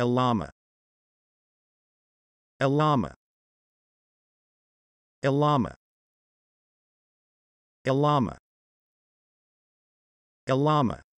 Elama Elama Elama Elama Elama